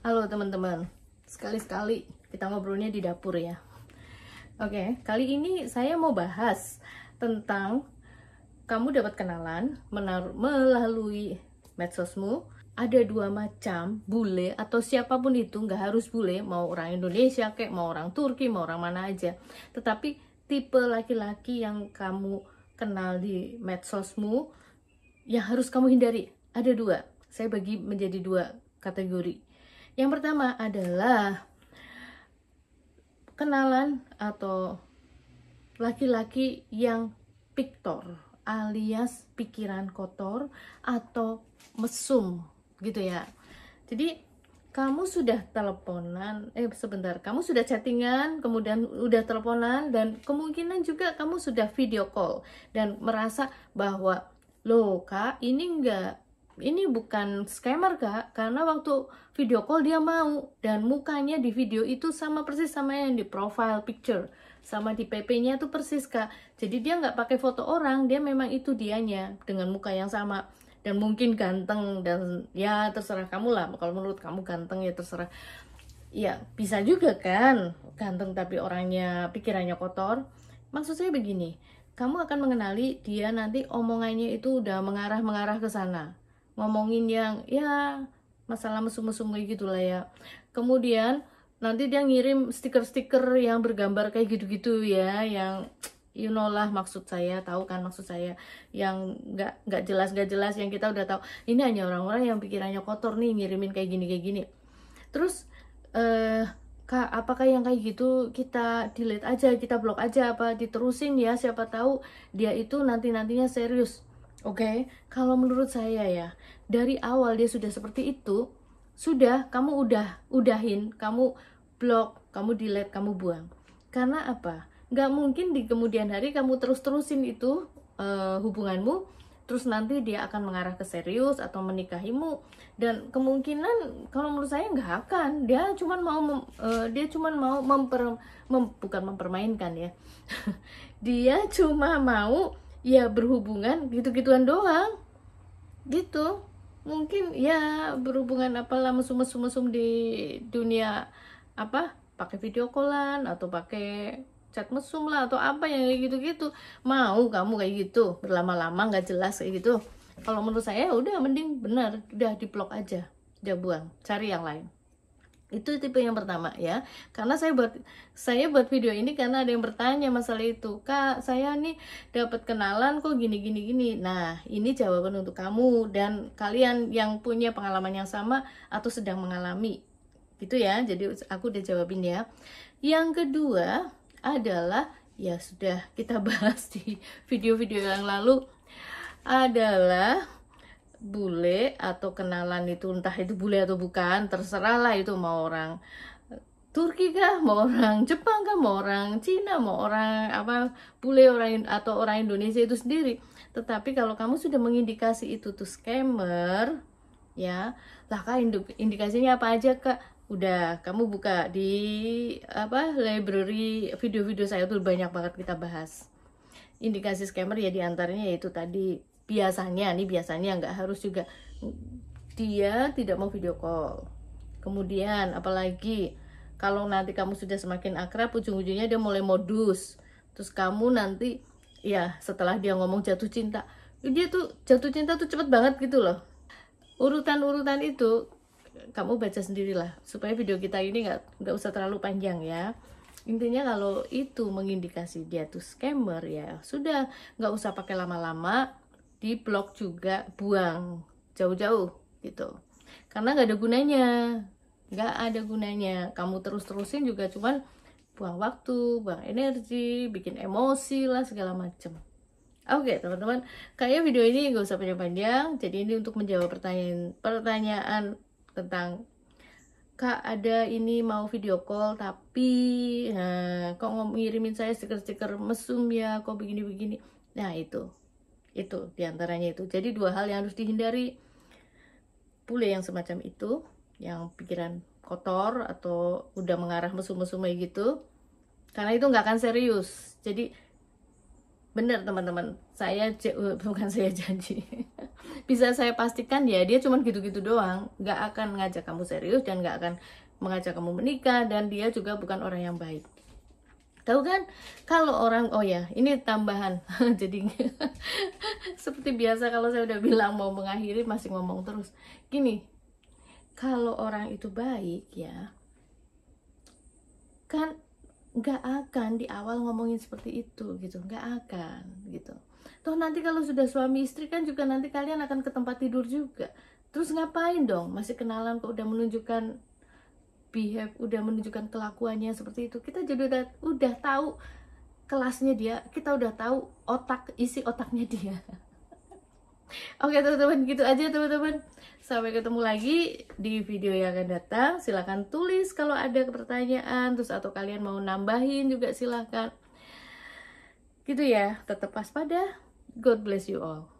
Halo teman-teman, sekali-sekali kita ngobrolnya di dapur ya. Oke, kali ini saya mau bahas tentang kamu dapat kenalan melalui medsosmu. Ada dua macam bule atau siapapun itu, nggak harus bule, mau orang Indonesia kayak mau orang Turki, mau orang mana aja. Tetapi tipe laki-laki yang kamu kenal di medsosmu yang harus kamu hindari ada dua. Saya bagi menjadi dua kategori yang pertama adalah kenalan atau laki-laki yang piktor alias pikiran kotor atau mesum gitu ya. Jadi kamu sudah teleponan, eh sebentar, kamu sudah chattingan, kemudian udah teleponan dan kemungkinan juga kamu sudah video call dan merasa bahwa loh kak ini enggak ini bukan scammer kak karena waktu video call dia mau dan mukanya di video itu sama persis sama yang di profile picture sama di PP-nya tuh persis kak jadi dia nggak pakai foto orang dia memang itu dianya dengan muka yang sama dan mungkin ganteng dan ya terserah kamu lah kalau menurut kamu ganteng ya terserah ya bisa juga kan ganteng tapi orangnya pikirannya kotor maksud saya begini kamu akan mengenali dia nanti omongannya itu udah mengarah-mengarah ke sana ngomongin yang ya masalah mesum-mesum kayak gitulah ya kemudian nanti dia ngirim stiker-stiker yang bergambar kayak gitu-gitu ya yang you know lah maksud saya tahu kan maksud saya yang nggak nggak jelas nggak jelas yang kita udah tahu ini hanya orang-orang yang pikirannya kotor nih ngirimin kayak gini kayak gini terus eh kak apakah yang kayak gitu kita delete aja kita blok aja apa diterusin ya siapa tahu dia itu nanti nantinya serius Oke, okay? kalau menurut saya ya, dari awal dia sudah seperti itu, sudah kamu udah udahin, kamu blok, kamu delete, kamu buang. Karena apa? Gak mungkin di kemudian hari kamu terus-terusin itu uh, hubunganmu, terus nanti dia akan mengarah ke serius atau menikahimu dan kemungkinan kalau menurut saya nggak akan. Dia cuma mau mem, uh, dia cuma mau memper mem, bukan mempermainkan ya. dia cuma mau ya berhubungan gitu-gituan doang gitu mungkin ya berhubungan apalah mesum-mesum-mesum di dunia apa pakai video callan atau pakai chat mesum lah atau apa yang kayak gitu-gitu mau kamu kayak gitu berlama-lama nggak jelas kayak gitu kalau menurut saya ya udah mending benar udah di diblok aja udah buang cari yang lain itu tipe yang pertama ya karena saya buat saya buat video ini karena ada yang bertanya masalah itu kak saya nih dapat kenalan kok gini gini gini nah ini jawaban untuk kamu dan kalian yang punya pengalaman yang sama atau sedang mengalami gitu ya jadi aku udah jawabin ya yang kedua adalah ya sudah kita bahas di video-video yang lalu adalah bule atau kenalan itu entah itu bule atau bukan terserah lah itu mau orang eh, Turki kah mau orang Jepang kah mau orang Cina mau orang apa bule orang atau orang Indonesia itu sendiri tetapi kalau kamu sudah mengindikasi itu tuh scammer ya lah kah indikasinya apa aja kak udah kamu buka di apa library video-video saya tuh banyak banget kita bahas indikasi scammer ya diantaranya yaitu tadi biasanya ini biasanya nggak harus juga dia tidak mau video call kemudian apalagi kalau nanti kamu sudah semakin akrab ujung-ujungnya dia mulai modus terus kamu nanti ya setelah dia ngomong jatuh cinta dia tuh jatuh cinta tuh cepet banget gitu loh urutan-urutan itu kamu baca sendirilah supaya video kita ini nggak nggak usah terlalu panjang ya intinya kalau itu mengindikasi dia tuh scammer ya sudah nggak usah pakai lama-lama di blok juga buang jauh-jauh gitu karena nggak ada gunanya nggak ada gunanya kamu terus-terusin juga cuman buang waktu buang energi bikin emosi lah segala macem Oke okay, teman-teman, kayaknya video ini nggak usah panjang-panjang Jadi ini untuk menjawab pertanyaan pertanyaan tentang Kak ada ini mau video call tapi nah, kok ngirimin saya stiker-stiker mesum ya kok begini-begini Nah itu itu diantaranya itu jadi dua hal yang harus dihindari bule yang semacam itu yang pikiran kotor atau udah mengarah mesum-mesum gitu karena itu nggak akan serius jadi bener teman-teman saya eh, bukan saya janji bisa saya pastikan ya dia cuma gitu-gitu doang nggak akan ngajak kamu serius dan nggak akan mengajak kamu menikah dan dia juga bukan orang yang baik Tahu kan? Kalau orang oh ya, ini tambahan. Jadi seperti biasa kalau saya udah bilang mau mengakhiri masih ngomong terus. Gini. Kalau orang itu baik ya kan nggak akan di awal ngomongin seperti itu gitu nggak akan gitu toh nanti kalau sudah suami istri kan juga nanti kalian akan ke tempat tidur juga terus ngapain dong masih kenalan kok udah menunjukkan behave udah menunjukkan kelakuannya seperti itu kita jadi udah, udah tahu kelasnya dia kita udah tahu otak isi otaknya dia Oke teman-teman gitu aja teman-teman Sampai ketemu lagi di video yang akan datang Silahkan tulis kalau ada pertanyaan Terus atau kalian mau nambahin juga silahkan Gitu ya tetap waspada God bless you all